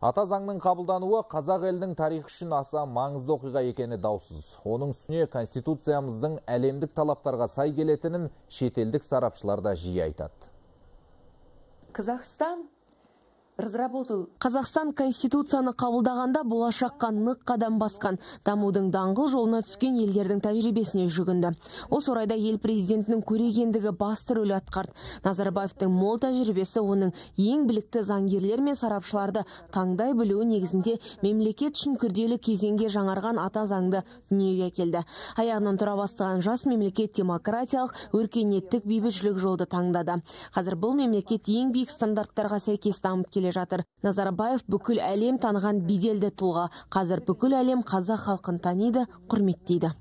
Ата заңның қабылдануы қазақ елінің тарихы үшін аса маңызды оқиға екені даусыз. Оның үстіне конституциямыздың әлемдік талаптарға сай келетінін шетелдік сарапшылар да жиі айтады. Қазақстан разработал қазақстан конституцияны қабылдағанда болашаққа нық қадам басқан дамудың даңғыл жолына түскен елдердің тәжірибесіне жүгінді осы орайда ел президентінің көрегендігі басты рөл атқарды назарбаевтың мол тәжірибесі оның ең білікті заңгерлер мен сарапшыларды таңдай білуі негізінде мемлекет үшін күрделі кезеңге жаңарған ата заңды дүниеге келді аяғынан тұра бастаған жас мемлекет демократиялық өркениеттік бейбітшілік жолды таңдады қазір бұл мемлекет ең биік стандарттарға сәйкес дамып келеді жатыр назарбаев бүкіл әлем таныған беделді тұлға қазір бүкіл әлем қазақ халқын таниды құрметтейді